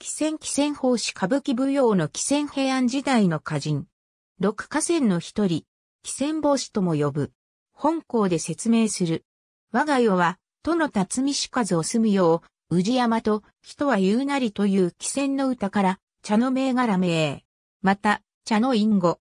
紀仙紀仙法師歌舞伎舞踊の紀仙平安時代の歌人。六歌仙の一人、紀仙法師とも呼ぶ。本校で説明する。我が世は、都の辰巳しかずを住むよう、宇治山と、人は言うなりという紀仙の歌から、茶の銘柄名。また、茶の隠語。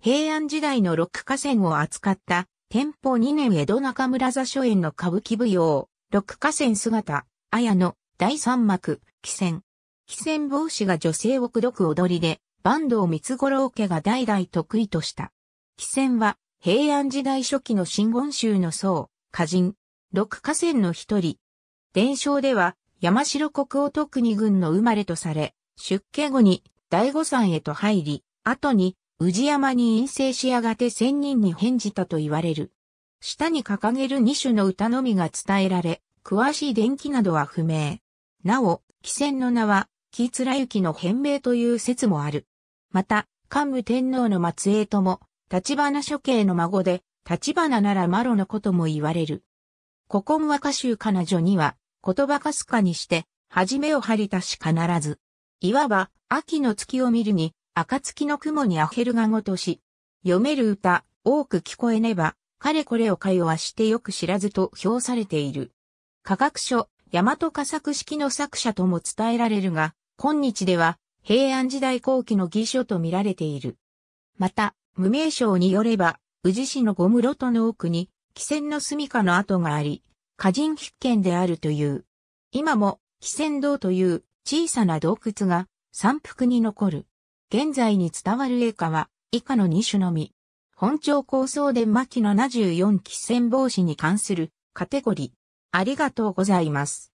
平安時代の六歌仙を扱った、天保二年江戸中村座所演の歌舞伎舞踊、六歌仙姿、綾野、第三幕、紀仙。非戦帽子が女性を口説く踊りで、坂東三五郎家が代々得意とした。非戦は、平安時代初期の真言宗の僧、歌人、六河仙の一人。伝承では、山城国を特に軍の生まれとされ、出家後に大御山へと入り、後に宇治山に陰性しやがて仙人に返じたと言われる。下に掲げる二種の歌のみが伝えられ、詳しい伝記などは不明。なお、汽仙の名は、木貫之の変名という説もある。また、桓武天皇の末裔とも、立花処刑の孫で、立花ならマロのことも言われる。古今和歌集彼女には、言葉かすかにして、始めを張りたし必ず。いわば、秋の月を見るに、暁の雲にアヘルがごとし。読める歌、多く聞こえねば、かれこれを会話してよく知らずと評されている。科学書、大和佳作式の作者とも伝えられるが、今日では平安時代後期の義書と見られている。また、無名称によれば、宇治市の五室戸の奥に、汽船の住処の跡があり、歌人必見であるという。今も、汽船堂という小さな洞窟が山腹に残る。現在に伝わる絵下は、以下の2種のみ。本庁構想で巻の74汽船防止に関するカテゴリー。ありがとうございます。